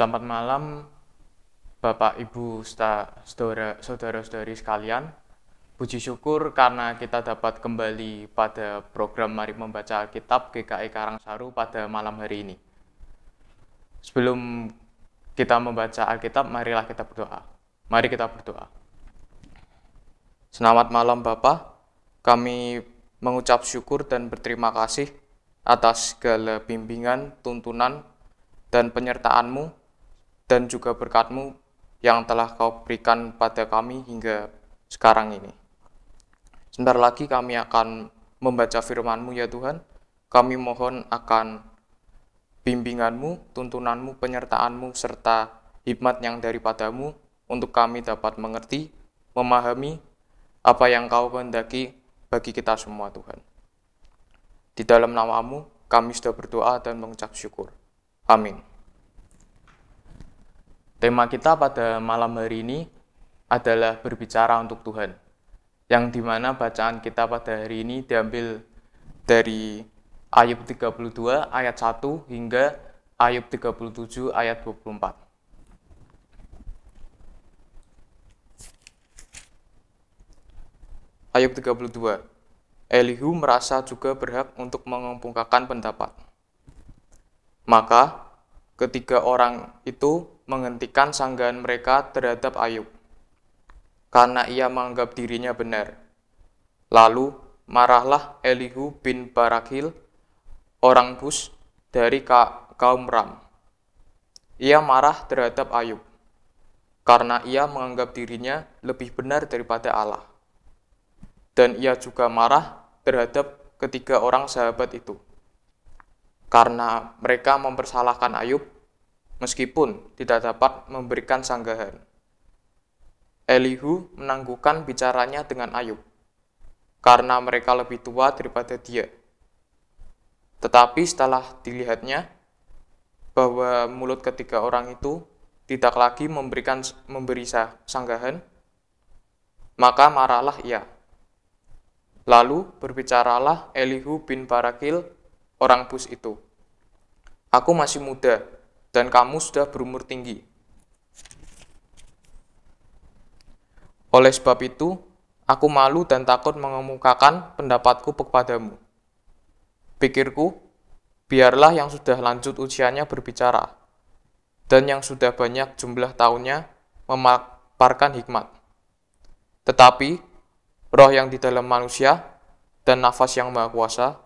Selamat malam Bapak Ibu saudara-saudari sekalian. Puji syukur karena kita dapat kembali pada program Mari Membaca Alkitab GKI e Karangsaru pada malam hari ini. Sebelum kita membaca Alkitab, marilah kita berdoa. Mari kita berdoa. Selamat malam Bapak, kami mengucap syukur dan berterima kasih atas segala bimbingan, tuntunan, dan penyertaanmu dan juga berkatmu yang telah kau berikan pada kami hingga sekarang ini. Sebentar lagi kami akan membaca firmanmu, ya Tuhan. Kami mohon akan bimbinganmu, tuntunanmu, penyertaanmu serta hikmat yang daripadamu untuk kami dapat mengerti, memahami apa yang kau kehendaki bagi kita semua Tuhan. Di dalam namamu kami sudah berdoa dan mengucap syukur. Amin. Tema kita pada malam hari ini adalah berbicara untuk Tuhan, yang dimana bacaan kita pada hari ini diambil dari Ayub 32 ayat 1 hingga Ayub 37 ayat 24. Ayub 32. Elihu merasa juga berhak untuk mengemukakan pendapat. Maka, ketiga orang itu menghentikan sanggahan mereka terhadap Ayub, karena ia menganggap dirinya benar. Lalu marahlah Elihu bin Barakil, orang Bus dari ka kaum Ram. Ia marah terhadap Ayub, karena ia menganggap dirinya lebih benar daripada Allah. Dan ia juga marah terhadap ketiga orang sahabat itu, karena mereka mempersalahkan Ayub meskipun tidak dapat memberikan sanggahan. Elihu menangguhkan bicaranya dengan Ayub, karena mereka lebih tua daripada dia. Tetapi setelah dilihatnya, bahwa mulut ketiga orang itu tidak lagi memberikan memberi sanggahan, maka marahlah ia. Lalu berbicaralah Elihu bin Barakil, orang Bus itu. Aku masih muda, dan kamu sudah berumur tinggi. Oleh sebab itu, aku malu dan takut mengemukakan pendapatku kepadamu. Pikirku, biarlah yang sudah lanjut usianya berbicara, dan yang sudah banyak jumlah tahunnya memaparkan hikmat. Tetapi, roh yang di dalam manusia dan nafas yang maha kuasa,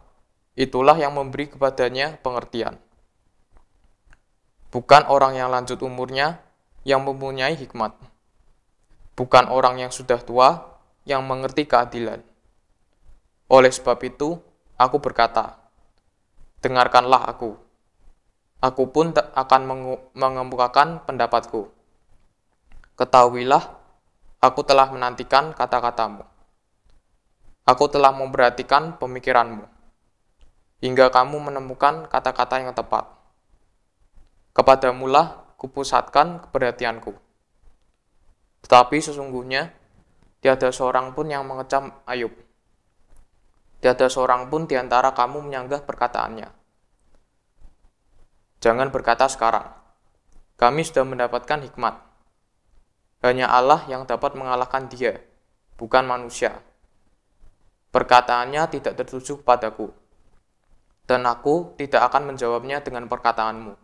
itulah yang memberi kepadanya pengertian bukan orang yang lanjut umurnya yang mempunyai hikmat, bukan orang yang sudah tua yang mengerti keadilan. Oleh sebab itu, aku berkata, dengarkanlah aku. Aku pun akan mengemukakan pendapatku. Ketahuilah, aku telah menantikan kata-katamu. Aku telah memperhatikan pemikiranmu, hingga kamu menemukan kata-kata yang tepat Kepadamulah kupusatkan keperhatianku. Tetapi sesungguhnya, tiada seorang pun yang mengecam Ayub. Tiada seorang pun di antara kamu menyanggah perkataannya. Jangan berkata sekarang, kami sudah mendapatkan hikmat. Hanya Allah yang dapat mengalahkan dia, bukan manusia. Perkataannya tidak tertuju padaku, dan aku tidak akan menjawabnya dengan perkataanmu.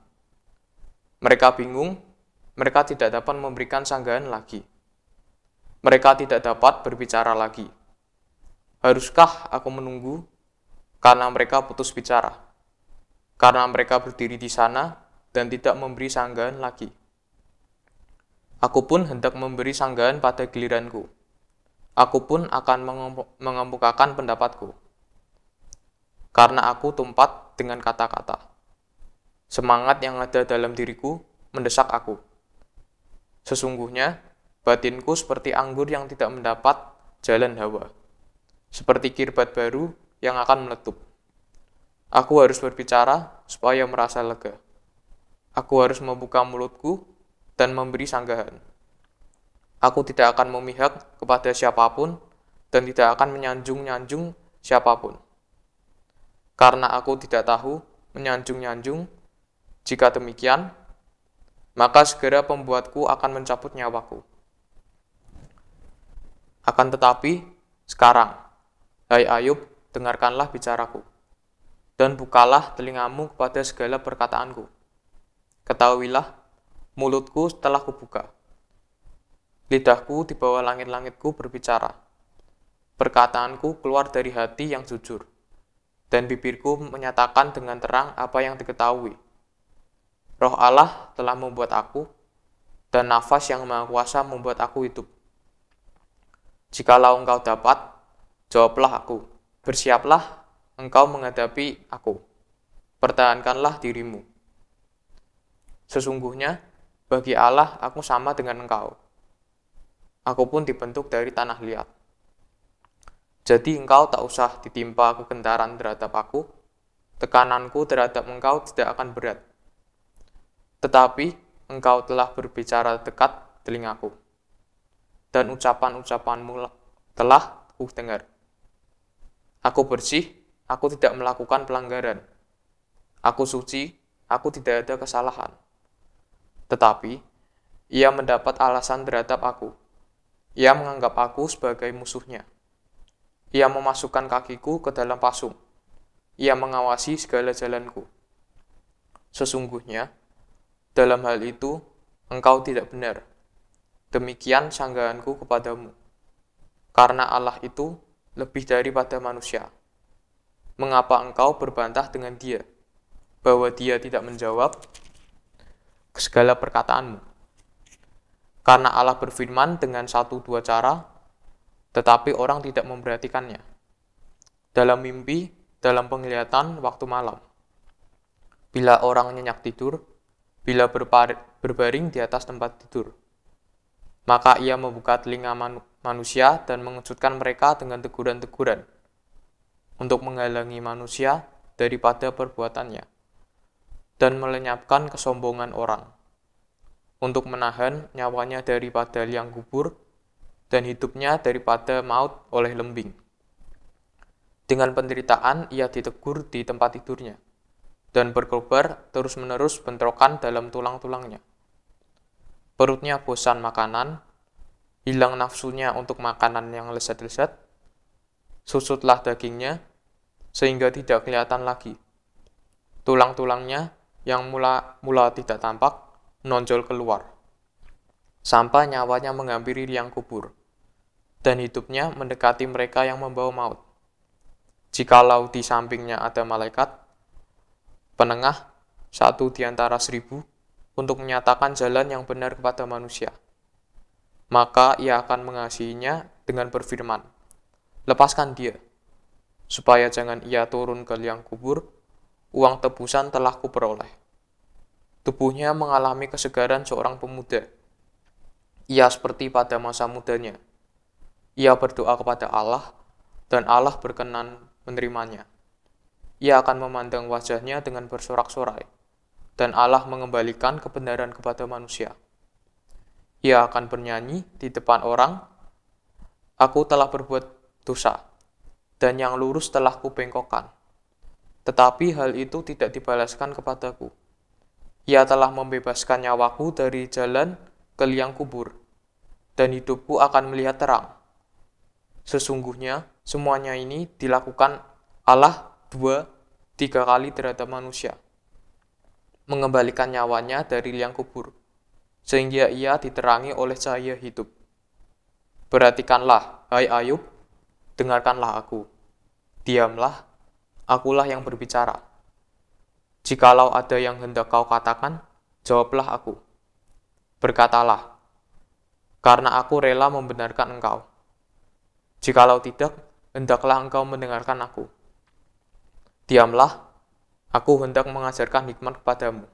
Mereka bingung, mereka tidak dapat memberikan sanggahan lagi. Mereka tidak dapat berbicara lagi. Haruskah aku menunggu? Karena mereka putus bicara. Karena mereka berdiri di sana dan tidak memberi sanggahan lagi. Aku pun hendak memberi sanggahan pada giliranku. Aku pun akan mengemukakan pendapatku. Karena aku tumpat dengan kata-kata. Semangat yang ada dalam diriku mendesak aku. Sesungguhnya, batinku seperti anggur yang tidak mendapat jalan hawa. Seperti kirbat baru yang akan meletup. Aku harus berbicara supaya merasa lega. Aku harus membuka mulutku dan memberi sanggahan. Aku tidak akan memihak kepada siapapun dan tidak akan menyanjung-nyanjung siapapun. Karena aku tidak tahu menyanjung-nyanjung jika demikian, maka segera pembuatku akan mencabut nyawaku. Akan tetapi, sekarang, hai Ayub, dengarkanlah bicaraku, dan bukalah telingamu kepada segala perkataanku. Ketahuilah, mulutku setelah kubuka. Lidahku di bawah langit-langitku berbicara. Perkataanku keluar dari hati yang jujur, dan bibirku menyatakan dengan terang apa yang diketahui Roh Allah telah membuat aku, dan nafas yang maha kuasa membuat aku hidup. Jikalau engkau dapat, jawablah aku. Bersiaplah engkau menghadapi aku. Pertahankanlah dirimu. Sesungguhnya, bagi Allah aku sama dengan engkau. Aku pun dibentuk dari tanah liat. Jadi engkau tak usah ditimpa kegentaran terhadap aku, tekananku terhadap engkau tidak akan berat tetapi engkau telah berbicara dekat telingaku, dan ucapan-ucapanmu telah ku dengar. Aku bersih, aku tidak melakukan pelanggaran. Aku suci, aku tidak ada kesalahan. Tetapi, ia mendapat alasan terhadap aku. Ia menganggap aku sebagai musuhnya. Ia memasukkan kakiku ke dalam pasung. Ia mengawasi segala jalanku. Sesungguhnya, dalam hal itu, engkau tidak benar. Demikian sanggahanku kepadamu. Karena Allah itu lebih daripada manusia. Mengapa engkau berbantah dengan dia? Bahwa dia tidak menjawab segala perkataanmu. Karena Allah berfirman dengan satu dua cara, tetapi orang tidak memperhatikannya. Dalam mimpi, dalam penglihatan waktu malam. Bila orang nyenyak tidur, bila berbaring di atas tempat tidur. Maka ia membuka telinga man manusia dan mengejutkan mereka dengan teguran-teguran untuk menghalangi manusia daripada perbuatannya dan melenyapkan kesombongan orang untuk menahan nyawanya daripada liang kubur dan hidupnya daripada maut oleh lembing. Dengan penderitaan ia ditegur di tempat tidurnya dan berkobar terus-menerus bentrokan dalam tulang-tulangnya. Perutnya bosan makanan, hilang nafsunya untuk makanan yang lezat-lezat, susutlah dagingnya, sehingga tidak kelihatan lagi. Tulang-tulangnya yang mula, mula tidak tampak, nonjol keluar. Sampai nyawanya menghampiri yang kubur, dan hidupnya mendekati mereka yang membawa maut. Jikalau di sampingnya ada malaikat, penengah, satu di antara seribu, untuk menyatakan jalan yang benar kepada manusia. Maka ia akan mengasihinya dengan berfirman, Lepaskan dia, supaya jangan ia turun ke liang kubur, uang tebusan telah kuperoleh. Tubuhnya mengalami kesegaran seorang pemuda. Ia seperti pada masa mudanya. Ia berdoa kepada Allah, dan Allah berkenan menerimanya. Ia akan memandang wajahnya dengan bersorak-sorai, dan Allah mengembalikan kebenaran kepada manusia. Ia akan bernyanyi di depan orang, Aku telah berbuat dosa, dan yang lurus telah kupengkokkan. Tetapi hal itu tidak dibalaskan kepadaku. Ia telah membebaskan nyawaku dari jalan ke liang kubur, dan hidupku akan melihat terang. Sesungguhnya, semuanya ini dilakukan Allah dua, tiga kali terhadap manusia, mengembalikan nyawanya dari liang kubur, sehingga ia diterangi oleh cahaya hidup. Perhatikanlah, hai Ayub, dengarkanlah aku. Diamlah, akulah yang berbicara. Jikalau ada yang hendak kau katakan, jawablah aku. Berkatalah, karena aku rela membenarkan engkau. Jikalau tidak, hendaklah engkau mendengarkan aku. Diamlah, aku hendak mengajarkan hikmat kepadamu.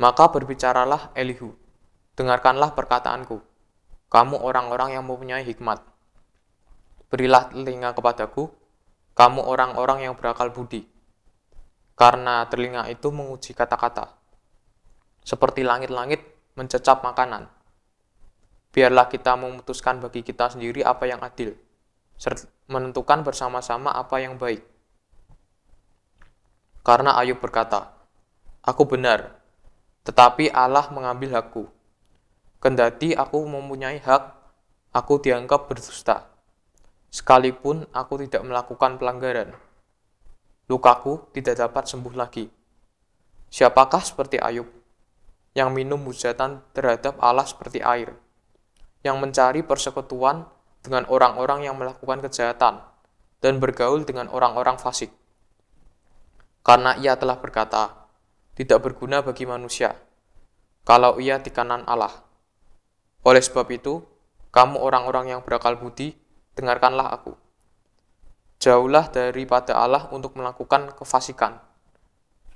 Maka berbicaralah Elihu, dengarkanlah perkataanku, kamu orang-orang yang mempunyai hikmat. Berilah telinga kepadaku, kamu orang-orang yang berakal budi, karena telinga itu menguji kata-kata, seperti langit-langit mencecap makanan. Biarlah kita memutuskan bagi kita sendiri apa yang adil, menentukan bersama-sama apa yang baik karena Ayub berkata, Aku benar, tetapi Allah mengambil hakku. Kendati aku mempunyai hak, aku dianggap berdusta. Sekalipun aku tidak melakukan pelanggaran, lukaku tidak dapat sembuh lagi. Siapakah seperti Ayub yang minum hujatan terhadap Allah seperti air, yang mencari persekutuan dengan orang-orang yang melakukan kejahatan dan bergaul dengan orang-orang fasik? Karena ia telah berkata, tidak berguna bagi manusia, kalau ia di kanan Allah. Oleh sebab itu, kamu orang-orang yang berakal budi, dengarkanlah aku. Jauhlah daripada Allah untuk melakukan kefasikan,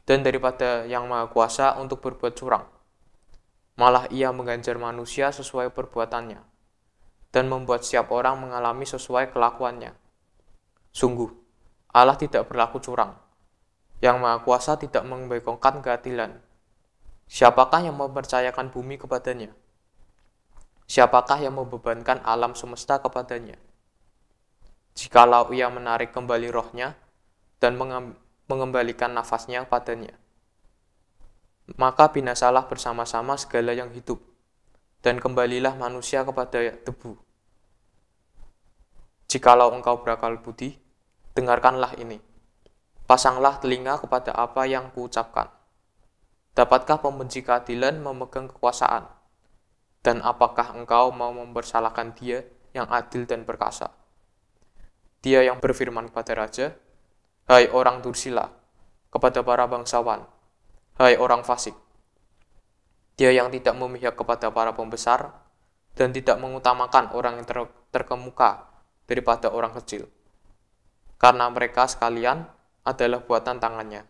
dan daripada Yang Maha Kuasa untuk berbuat curang. Malah ia mengganjar manusia sesuai perbuatannya, dan membuat setiap orang mengalami sesuai kelakuannya. Sungguh, Allah tidak berlaku curang. Yang Maha Kuasa tidak membekongkan keadilan. Siapakah yang mempercayakan bumi kepadanya? Siapakah yang membebankan alam semesta kepadanya? Jikalau ia menarik kembali rohnya dan mengembalikan nafasnya padanya, maka binasalah bersama-sama segala yang hidup, dan kembalilah manusia kepada debu. Jikalau engkau berakal budi, dengarkanlah ini. Pasanglah telinga kepada apa yang kuucapkan. Dapatkah pembenci keadilan memegang kekuasaan? Dan apakah engkau mau mempersalahkan dia yang adil dan perkasa? Dia yang berfirman kepada raja, Hai orang Dursila, kepada para bangsawan, hai orang fasik. Dia yang tidak memihak kepada para pembesar dan tidak mengutamakan orang yang ter terkemuka daripada orang kecil. Karena mereka sekalian adalah buatan tangannya.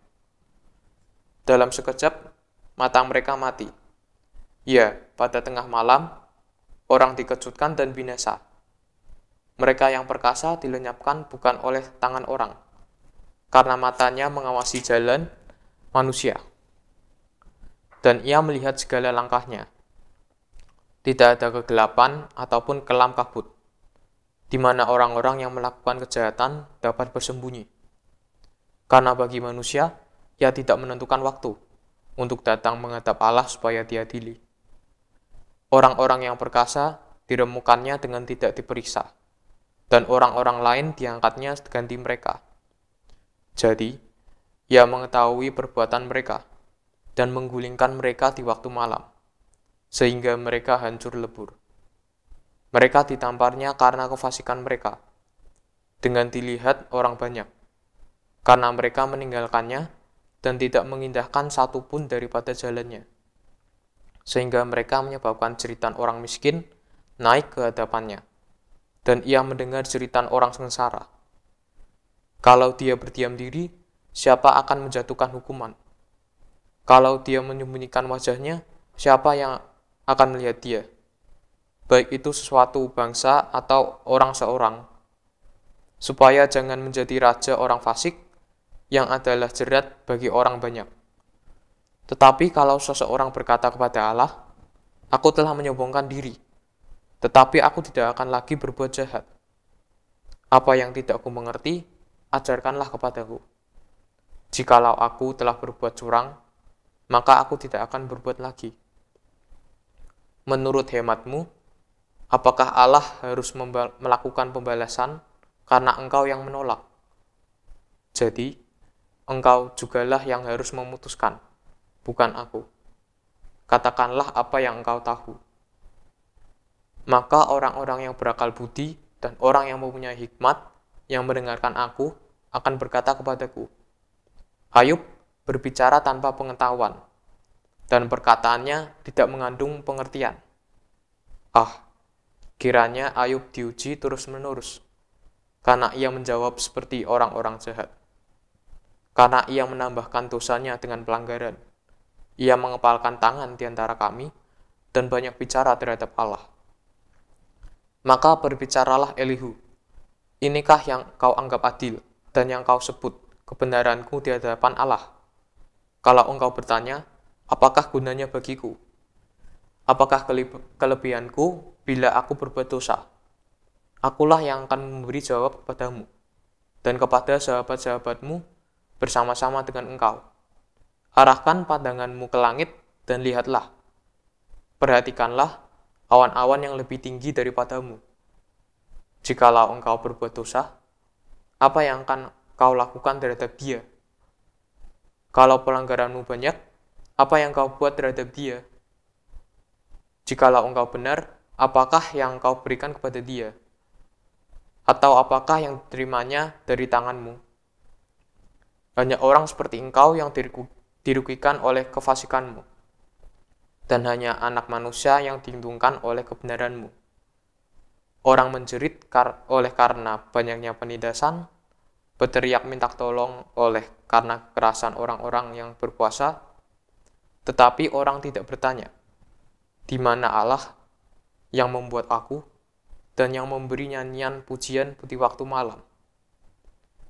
Dalam sekejap, mata mereka mati. Ya, pada tengah malam, orang dikejutkan dan binasa. Mereka yang perkasa dilenyapkan bukan oleh tangan orang, karena matanya mengawasi jalan manusia. Dan ia melihat segala langkahnya. Tidak ada kegelapan ataupun kelam kabut, di mana orang-orang yang melakukan kejahatan dapat bersembunyi. Karena bagi manusia, ia tidak menentukan waktu untuk datang menghadap Allah supaya diadili. Orang-orang yang perkasa diremukannya dengan tidak diperiksa, dan orang-orang lain diangkatnya ganti mereka. Jadi, ia mengetahui perbuatan mereka dan menggulingkan mereka di waktu malam, sehingga mereka hancur lebur. Mereka ditamparnya karena kefasikan mereka, dengan dilihat orang banyak karena mereka meninggalkannya dan tidak mengindahkan satupun daripada jalannya. Sehingga mereka menyebabkan jeritan orang miskin naik ke hadapannya, dan ia mendengar jeritan orang sengsara. Kalau dia berdiam diri, siapa akan menjatuhkan hukuman? Kalau dia menyembunyikan wajahnya, siapa yang akan melihat dia? Baik itu sesuatu bangsa atau orang seorang, supaya jangan menjadi raja orang fasik yang adalah jerat bagi orang banyak. Tetapi kalau seseorang berkata kepada Allah, aku telah menyombongkan diri, tetapi aku tidak akan lagi berbuat jahat. Apa yang tidak aku mengerti, ajarkanlah kepadaku. Jikalau aku telah berbuat curang, maka aku tidak akan berbuat lagi. Menurut hematmu, apakah Allah harus melakukan pembalasan karena engkau yang menolak? Jadi, engkau jugalah yang harus memutuskan, bukan aku. Katakanlah apa yang engkau tahu. Maka orang-orang yang berakal budi dan orang yang mempunyai hikmat yang mendengarkan aku akan berkata kepadaku, Ayub berbicara tanpa pengetahuan, dan perkataannya tidak mengandung pengertian. Ah, kiranya Ayub diuji terus-menerus, karena ia menjawab seperti orang-orang jahat karena ia menambahkan dosanya dengan pelanggaran. Ia mengepalkan tangan di antara kami dan banyak bicara terhadap Allah. Maka berbicaralah Elihu, inikah yang kau anggap adil dan yang kau sebut kebenaranku di hadapan Allah? Kalau engkau bertanya, apakah gunanya bagiku? Apakah kelebihanku bila aku berbuat dosa? Akulah yang akan memberi jawab kepadamu dan kepada sahabat-sahabatmu bersama-sama dengan engkau. Arahkan pandanganmu ke langit dan lihatlah. Perhatikanlah awan-awan yang lebih tinggi daripadamu. Jikalau engkau berbuat dosa, apa yang akan kau lakukan terhadap dia? Kalau pelanggaranmu banyak, apa yang kau buat terhadap dia? Jikalau engkau benar, apakah yang kau berikan kepada dia? Atau apakah yang terimanya dari tanganmu? Banyak orang seperti engkau yang dirugikan oleh kefasikanmu, dan hanya anak manusia yang diuntungkan oleh kebenaranmu. Orang menjerit kar oleh karena banyaknya penindasan, berteriak minta tolong oleh karena kekerasan orang-orang yang berpuasa, tetapi orang tidak bertanya, di mana Allah yang membuat aku dan yang memberi nyanyian pujian putih waktu malam,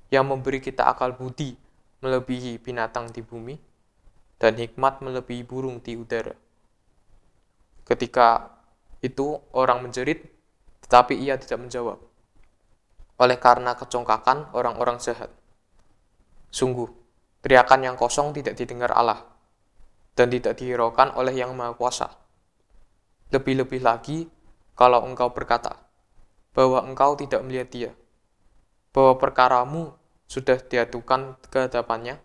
yang memberi kita akal budi melebihi binatang di bumi, dan hikmat melebihi burung di udara. Ketika itu orang menjerit, tetapi ia tidak menjawab. Oleh karena kecongkakan orang-orang jahat. Sungguh, teriakan yang kosong tidak didengar Allah, dan tidak dihiraukan oleh yang Maha Kuasa. Lebih-lebih lagi, kalau engkau berkata, bahwa engkau tidak melihat dia, bahwa perkaramu sudah diadukan ke hadapannya,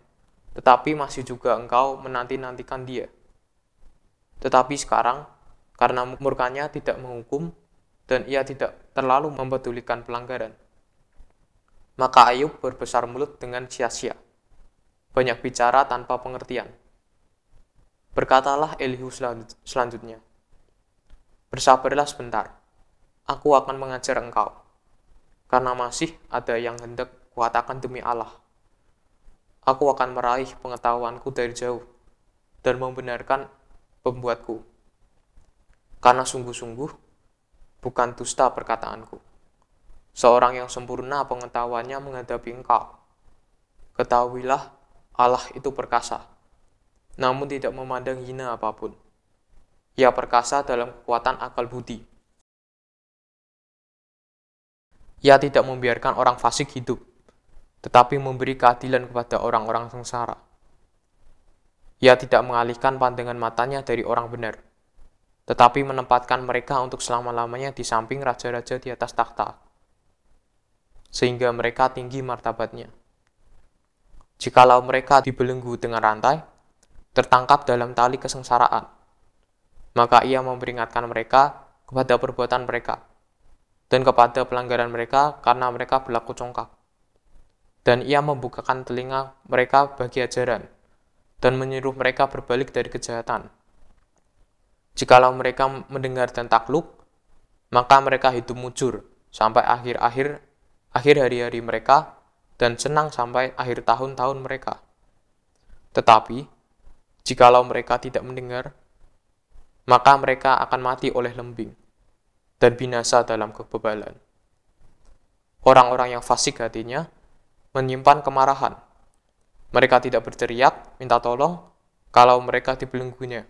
tetapi masih juga engkau menanti-nantikan dia. Tetapi sekarang, karena murkanya tidak menghukum, dan ia tidak terlalu mempedulikan pelanggaran. Maka Ayub berbesar mulut dengan sia-sia, banyak bicara tanpa pengertian. Berkatalah Elihu selanjutnya, Bersabarlah sebentar, aku akan mengajar engkau, karena masih ada yang hendak Kuatakan demi Allah, aku akan meraih pengetahuanku dari jauh dan membenarkan pembuatku. Karena sungguh-sungguh bukan dusta perkataanku. Seorang yang sempurna pengetahuannya menghadapi engkau. Ketahuilah Allah itu perkasa, namun tidak memandang hina apapun. Ia perkasa dalam kekuatan akal budi. Ia tidak membiarkan orang fasik hidup tetapi memberi keadilan kepada orang-orang sengsara. Ia tidak mengalihkan pandangan matanya dari orang benar, tetapi menempatkan mereka untuk selama-lamanya di samping raja-raja di atas takhta, sehingga mereka tinggi martabatnya. Jikalau mereka dibelenggu dengan rantai, tertangkap dalam tali kesengsaraan, maka ia memperingatkan mereka kepada perbuatan mereka dan kepada pelanggaran mereka karena mereka berlaku congkak dan ia membukakan telinga mereka bagi ajaran, dan menyuruh mereka berbalik dari kejahatan. Jikalau mereka mendengar dan takluk, maka mereka hidup mujur sampai akhir-akhir akhir hari-hari mereka dan senang sampai akhir tahun-tahun mereka. Tetapi, jikalau mereka tidak mendengar, maka mereka akan mati oleh lembing dan binasa dalam kebebalan. Orang-orang yang fasik hatinya, menyimpan kemarahan. Mereka tidak berteriak, minta tolong, kalau mereka dibelenggunya.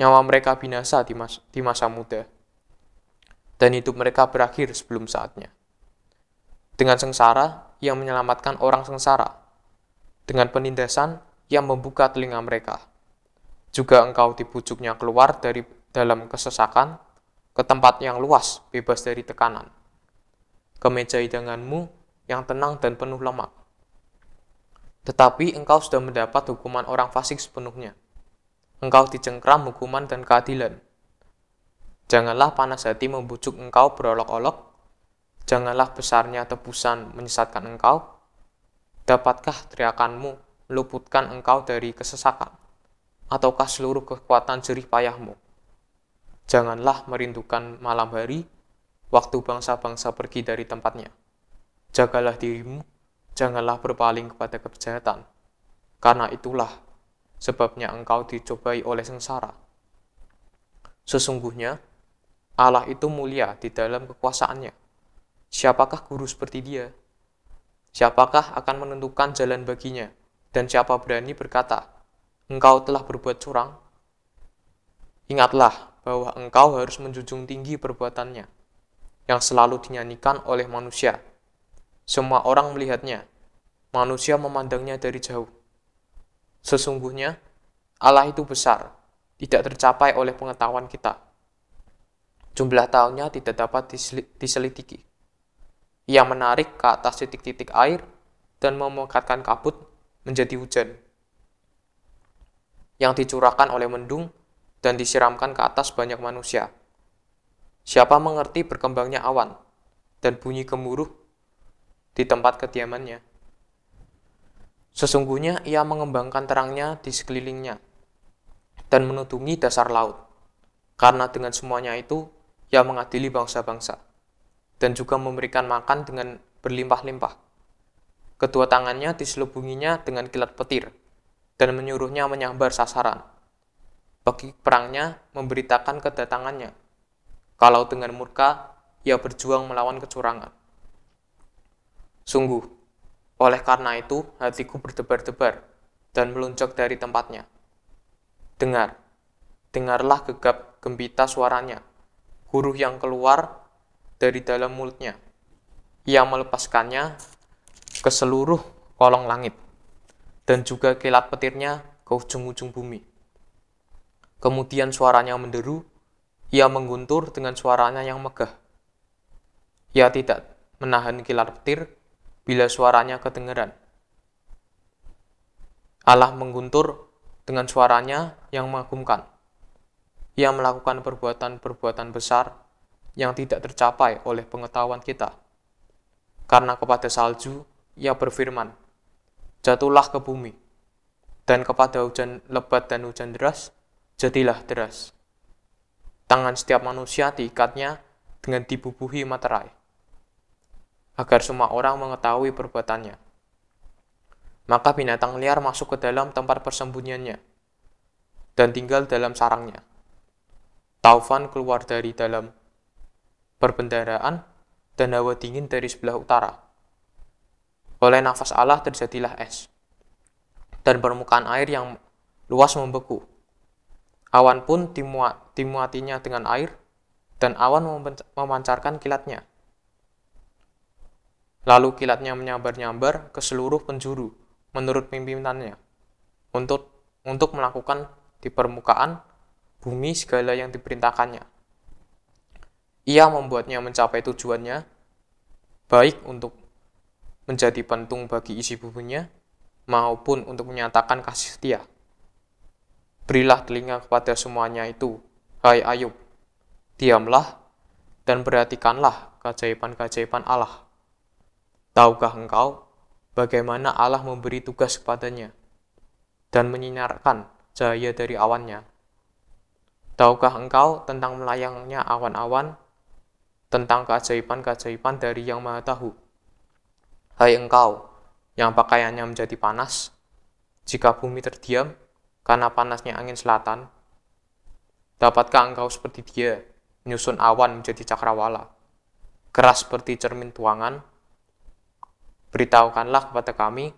Nyawa mereka binasa di, mas di masa muda. Dan hidup mereka berakhir sebelum saatnya. Dengan sengsara, yang menyelamatkan orang sengsara. Dengan penindasan, yang membuka telinga mereka. Juga engkau dibujuknya keluar dari dalam kesesakan, ke tempat yang luas, bebas dari tekanan. Kemeja hidanganmu yang tenang dan penuh lemak. Tetapi engkau sudah mendapat hukuman orang fasik sepenuhnya. Engkau dicengkram hukuman dan keadilan. Janganlah panas hati membujuk engkau berolok-olok. Janganlah besarnya tebusan menyesatkan engkau. Dapatkah teriakanmu meluputkan engkau dari kesesakan? Ataukah seluruh kekuatan jerih payahmu? Janganlah merindukan malam hari, waktu bangsa-bangsa pergi dari tempatnya. Jagalah dirimu, janganlah berpaling kepada kejahatan. Karena itulah sebabnya engkau dicobai oleh sengsara. Sesungguhnya, Allah itu mulia di dalam kekuasaannya. Siapakah guru seperti dia? Siapakah akan menentukan jalan baginya? Dan siapa berani berkata, engkau telah berbuat curang? Ingatlah bahwa engkau harus menjunjung tinggi perbuatannya, yang selalu dinyanyikan oleh manusia, semua orang melihatnya. Manusia memandangnya dari jauh. Sesungguhnya, Allah itu besar, tidak tercapai oleh pengetahuan kita. Jumlah tahunnya tidak dapat diselidiki. Ia menarik ke atas titik-titik air dan memekatkan kabut menjadi hujan yang dicurahkan oleh mendung dan disiramkan ke atas banyak manusia. Siapa mengerti berkembangnya awan dan bunyi gemuruh di tempat kediamannya. Sesungguhnya ia mengembangkan terangnya di sekelilingnya dan menudungi dasar laut, karena dengan semuanya itu ia mengadili bangsa-bangsa dan juga memberikan makan dengan berlimpah-limpah. Kedua tangannya diselubunginya dengan kilat petir dan menyuruhnya menyambar sasaran. Bagi perangnya memberitakan kedatangannya. Kalau dengan murka, ia berjuang melawan kecurangan. Sungguh, oleh karena itu hatiku berdebar-debar dan meluncur dari tempatnya. Dengar, dengarlah gegap gembita suaranya, huruf yang keluar dari dalam mulutnya. Ia melepaskannya ke seluruh kolong langit dan juga kilat petirnya ke ujung-ujung bumi. Kemudian suaranya menderu, ia mengguntur dengan suaranya yang megah. Ia tidak menahan kilat petir, bila suaranya kedengaran. Allah mengguntur dengan suaranya yang mengagumkan. Ia melakukan perbuatan-perbuatan besar yang tidak tercapai oleh pengetahuan kita. Karena kepada salju, ia berfirman, Jatuhlah ke bumi, dan kepada hujan lebat dan hujan deras, jadilah deras. Tangan setiap manusia diikatnya dengan dibubuhi materai agar semua orang mengetahui perbuatannya. Maka binatang liar masuk ke dalam tempat persembunyiannya dan tinggal dalam sarangnya. Taufan keluar dari dalam perbendaraan dan hawa dingin dari sebelah utara. Oleh nafas Allah terjadilah es, dan permukaan air yang luas membeku. Awan pun dimuat, dimuatinya dengan air, dan awan memancarkan kilatnya Lalu kilatnya menyambar-nyambar ke seluruh penjuru menurut pimpinannya untuk untuk melakukan di permukaan bumi segala yang diperintahkannya. Ia membuatnya mencapai tujuannya baik untuk menjadi pentung bagi isi bumbunya, maupun untuk menyatakan kasih setia. Berilah telinga kepada semuanya itu, hai Ayub. Diamlah dan perhatikanlah keajaiban-keajaiban Allah. Tahukah engkau bagaimana Allah memberi tugas kepadanya dan menyinarkan cahaya dari awannya? Tahukah engkau tentang melayangnya awan-awan, tentang keajaiban-keajaiban dari Yang Maha Tahu? Hai engkau, yang pakaiannya menjadi panas, jika bumi terdiam karena panasnya angin selatan, dapatkah engkau seperti dia, menyusun awan menjadi cakrawala, keras seperti cermin tuangan, beritahukanlah kepada kami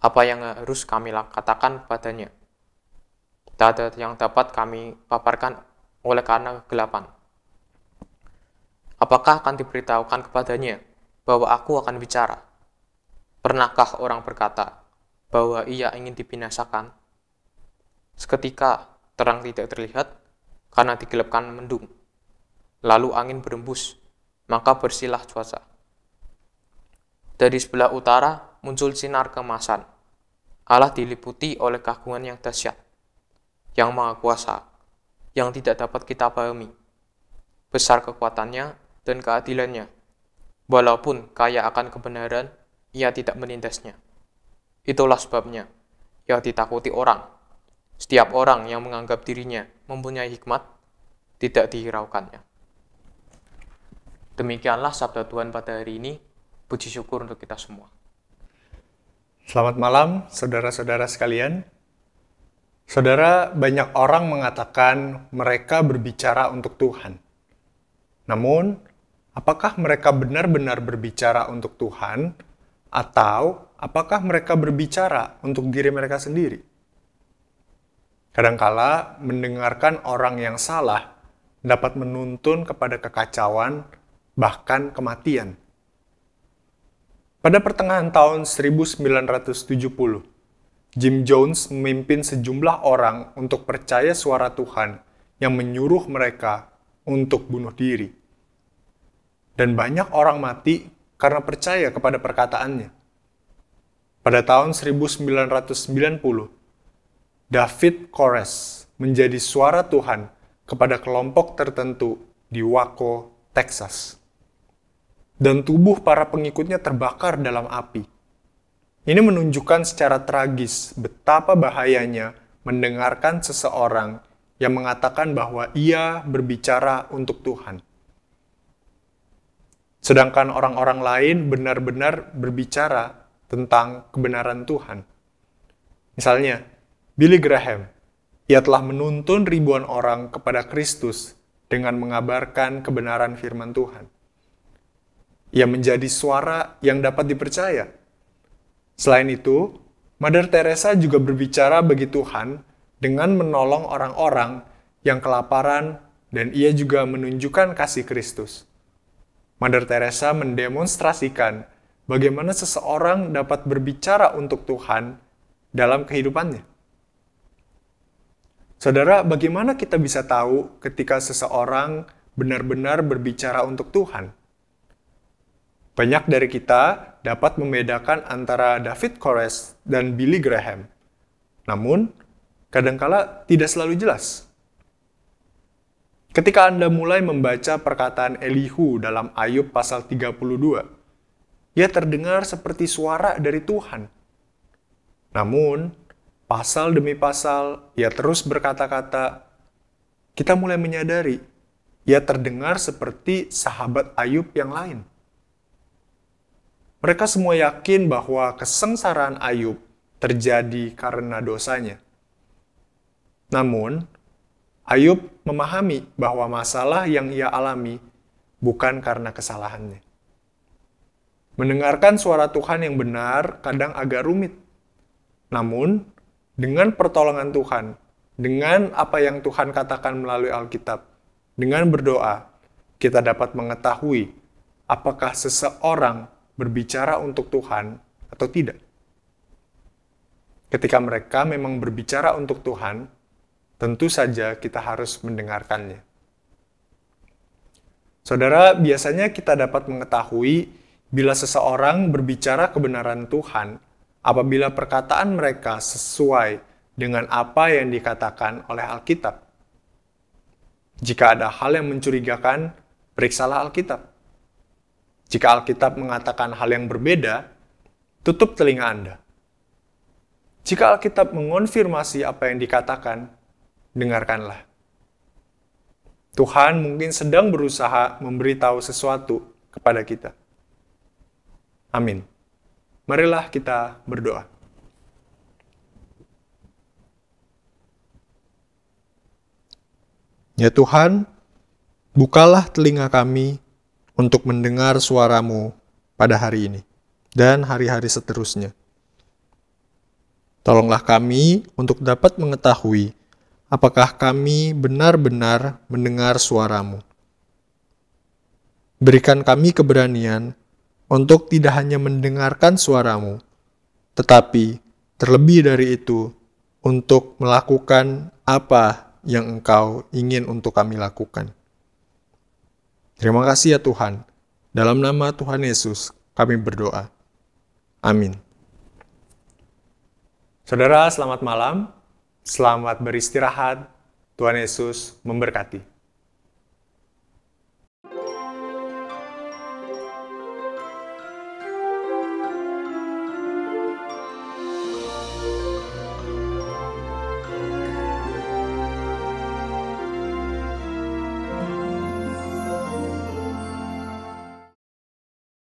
apa yang harus kami katakan padanya. Tidak ada yang dapat kami paparkan oleh karena kegelapan. Apakah akan diberitahukan kepadanya bahwa aku akan bicara? Pernahkah orang berkata bahwa ia ingin dibinasakan? Seketika terang tidak terlihat karena digelapkan mendung. Lalu angin berembus, maka bersilah cuaca. Dari sebelah utara muncul sinar kemasan. Allah diliputi oleh kagungan yang dahsyat, yang maha kuasa, yang tidak dapat kita pahami. Besar kekuatannya dan keadilannya. Walaupun kaya akan kebenaran, ia tidak menindasnya. Itulah sebabnya yang ditakuti orang. Setiap orang yang menganggap dirinya mempunyai hikmat, tidak dihiraukannya. Demikianlah sabda Tuhan pada hari ini puji syukur untuk kita semua. Selamat malam, saudara-saudara sekalian. Saudara, banyak orang mengatakan mereka berbicara untuk Tuhan. Namun, apakah mereka benar-benar berbicara untuk Tuhan, atau apakah mereka berbicara untuk diri mereka sendiri? Kadangkala mendengarkan orang yang salah dapat menuntun kepada kekacauan, bahkan kematian. Pada pertengahan tahun 1970, Jim Jones memimpin sejumlah orang untuk percaya suara Tuhan yang menyuruh mereka untuk bunuh diri. Dan banyak orang mati karena percaya kepada perkataannya. Pada tahun 1990, David Kores menjadi suara Tuhan kepada kelompok tertentu di Waco, Texas dan tubuh para pengikutnya terbakar dalam api. Ini menunjukkan secara tragis betapa bahayanya mendengarkan seseorang yang mengatakan bahwa ia berbicara untuk Tuhan. Sedangkan orang-orang lain benar-benar berbicara tentang kebenaran Tuhan. Misalnya, Billy Graham, ia telah menuntun ribuan orang kepada Kristus dengan mengabarkan kebenaran firman Tuhan ia menjadi suara yang dapat dipercaya. Selain itu, Mother Teresa juga berbicara bagi Tuhan dengan menolong orang-orang yang kelaparan dan ia juga menunjukkan kasih Kristus. Mother Teresa mendemonstrasikan bagaimana seseorang dapat berbicara untuk Tuhan dalam kehidupannya. Saudara, bagaimana kita bisa tahu ketika seseorang benar-benar berbicara untuk Tuhan? Banyak dari kita dapat membedakan antara David Kores dan Billy Graham. Namun, kadangkala tidak selalu jelas. Ketika Anda mulai membaca perkataan Elihu dalam Ayub pasal 32, ia terdengar seperti suara dari Tuhan. Namun, pasal demi pasal, ia terus berkata-kata, kita mulai menyadari ia terdengar seperti sahabat Ayub yang lain. Mereka semua yakin bahwa kesengsaraan Ayub terjadi karena dosanya. Namun, Ayub memahami bahwa masalah yang ia alami bukan karena kesalahannya. Mendengarkan suara Tuhan yang benar kadang agak rumit. Namun, dengan pertolongan Tuhan, dengan apa yang Tuhan katakan melalui Alkitab, dengan berdoa, kita dapat mengetahui apakah seseorang berbicara untuk Tuhan atau tidak. Ketika mereka memang berbicara untuk Tuhan, tentu saja kita harus mendengarkannya. Saudara, biasanya kita dapat mengetahui bila seseorang berbicara kebenaran Tuhan apabila perkataan mereka sesuai dengan apa yang dikatakan oleh Alkitab. Jika ada hal yang mencurigakan, periksalah Alkitab. Jika Alkitab mengatakan hal yang berbeda, tutup telinga Anda. Jika Alkitab mengonfirmasi apa yang dikatakan, dengarkanlah. Tuhan mungkin sedang berusaha memberitahu sesuatu kepada kita. Amin. Marilah kita berdoa. Ya Tuhan, bukalah telinga kami untuk mendengar suaramu pada hari ini dan hari-hari seterusnya. Tolonglah kami untuk dapat mengetahui apakah kami benar-benar mendengar suaramu. Berikan kami keberanian untuk tidak hanya mendengarkan suaramu, tetapi terlebih dari itu untuk melakukan apa yang engkau ingin untuk kami lakukan. Terima kasih ya Tuhan. Dalam nama Tuhan Yesus kami berdoa. Amin. Saudara, selamat malam. Selamat beristirahat. Tuhan Yesus memberkati.